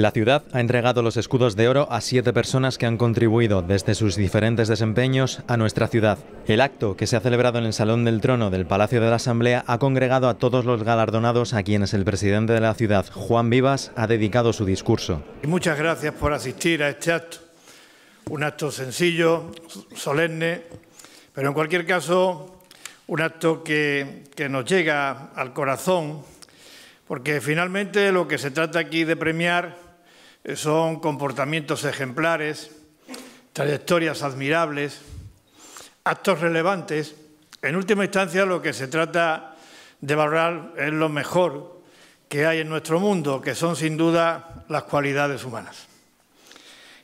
La ciudad ha entregado los escudos de oro a siete personas que han contribuido desde sus diferentes desempeños a nuestra ciudad. El acto, que se ha celebrado en el Salón del Trono del Palacio de la Asamblea, ha congregado a todos los galardonados a quienes el presidente de la ciudad, Juan Vivas, ha dedicado su discurso. muchas gracias por asistir a este acto. Un acto sencillo, solemne, pero en cualquier caso, un acto que nos llega al corazón porque finalmente lo que se trata aquí de premiar eh, son comportamientos ejemplares, trayectorias admirables, actos relevantes. En última instancia, lo que se trata de valorar es lo mejor que hay en nuestro mundo, que son sin duda las cualidades humanas.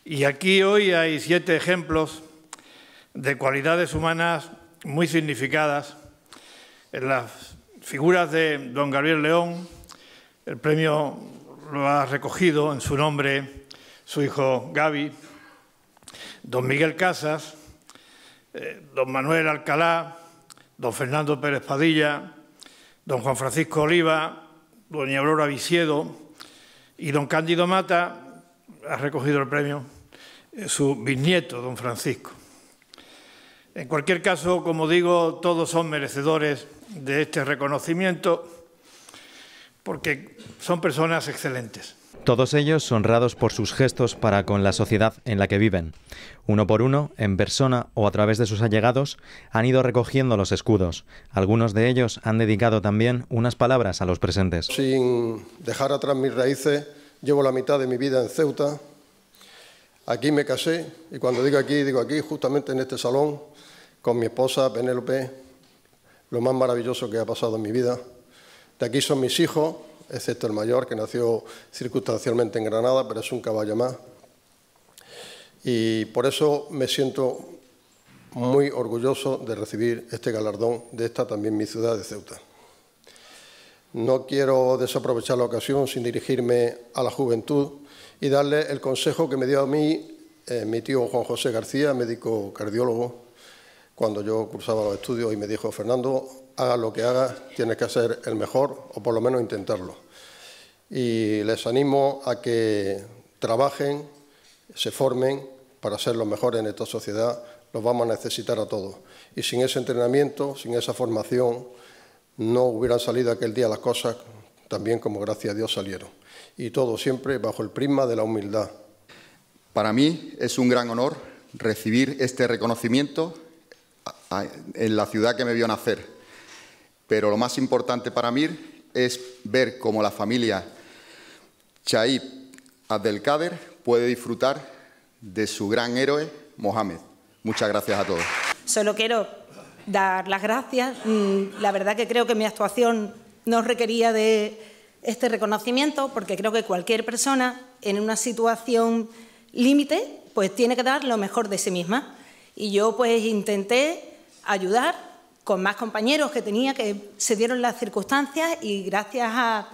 Y aquí hoy hay siete ejemplos de cualidades humanas muy significadas en las figuras de don Gabriel León, el premio lo ha recogido en su nombre su hijo Gaby, don Miguel Casas, eh, don Manuel Alcalá, don Fernando Pérez Padilla, don Juan Francisco Oliva, doña Aurora Viciedo y don Cándido Mata, ha recogido el premio, eh, su bisnieto, don Francisco. En cualquier caso, como digo, todos son merecedores de este reconocimiento porque son personas excelentes. Todos ellos honrados por sus gestos para con la sociedad en la que viven. Uno por uno, en persona o a través de sus allegados, han ido recogiendo los escudos. Algunos de ellos han dedicado también unas palabras a los presentes. Sin dejar atrás mis raíces, llevo la mitad de mi vida en Ceuta. Aquí me casé y cuando digo aquí, digo aquí, justamente en este salón, con mi esposa Penélope, lo más maravilloso que ha pasado en mi vida. De aquí son mis hijos, excepto el mayor, que nació circunstancialmente en Granada, pero es un caballo más. Y por eso me siento muy orgulloso de recibir este galardón de esta también mi ciudad de Ceuta. No quiero desaprovechar la ocasión sin dirigirme a la juventud y darle el consejo que me dio a mí eh, mi tío Juan José García, médico cardiólogo, cuando yo cursaba los estudios y me dijo, Fernando, haga lo que haga, tienes que ser el mejor o por lo menos intentarlo. Y les animo a que trabajen, se formen para ser los mejores en esta sociedad, los vamos a necesitar a todos. Y sin ese entrenamiento, sin esa formación, no hubieran salido aquel día las cosas también como gracias a Dios salieron. Y todo siempre bajo el prisma de la humildad. Para mí es un gran honor recibir este reconocimiento en la ciudad que me vio nacer, pero lo más importante para mí es ver cómo la familia Chaib Abdelkader puede disfrutar de su gran héroe, Mohamed. Muchas gracias a todos. Solo quiero dar las gracias. Mm, la verdad que creo que mi actuación no requería de este reconocimiento porque creo que cualquier persona en una situación límite pues tiene que dar lo mejor de sí misma. Y yo pues intenté ayudar con más compañeros que tenía, que se dieron las circunstancias y gracias a,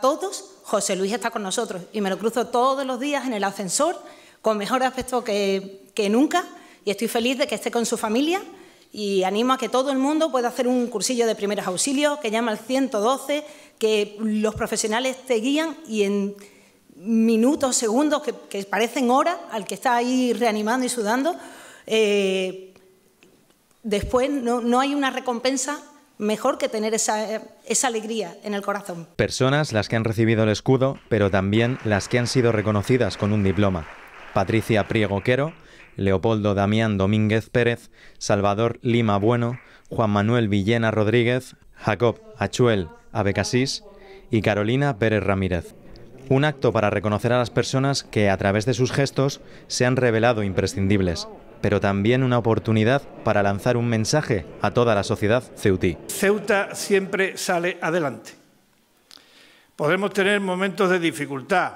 todos, José Luis está con nosotros y me lo cruzo todos los días en el ascensor con mejor aspecto que, nunca y estoy feliz de que esté con su familia y animo a que todo el mundo pueda hacer un cursillo de primeros auxilios, que llama al 112, que los profesionales te guían y en minutos, segundos, que, parecen horas, al que está ahí reanimando y sudando, eh, después no, hay una recompensa mejor que tener esa, esa, alegría en el corazón. Personas las que han recibido el escudo, pero también las que han sido reconocidas con un diploma. Patricia Priego Quero, Leopoldo Damián Domínguez Pérez, Salvador Lima Bueno, Juan Manuel Villena Rodríguez, Jacob Achuel Abecasís y Carolina Pérez Ramírez. Un acto para reconocer a las personas que, a través de sus gestos, se han revelado imprescindibles, pero también una oportunidad para lanzar un mensaje a toda la sociedad ceutí. Ceuta siempre sale adelante. Podemos tener momentos de dificultad,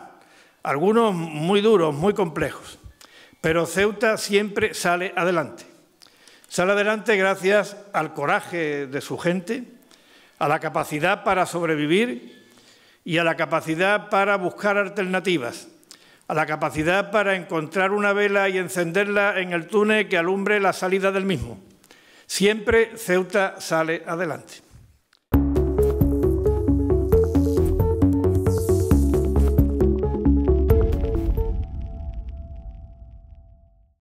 algunos muy duros, muy complejos, pero Ceuta siempre sale adelante. Sale adelante gracias al coraje de su gente, a la capacidad para sobrevivir y a la capacidad para buscar alternativas a la capacidad para encontrar una vela y encenderla en el túnel que alumbre la salida del mismo. Siempre Ceuta sale adelante.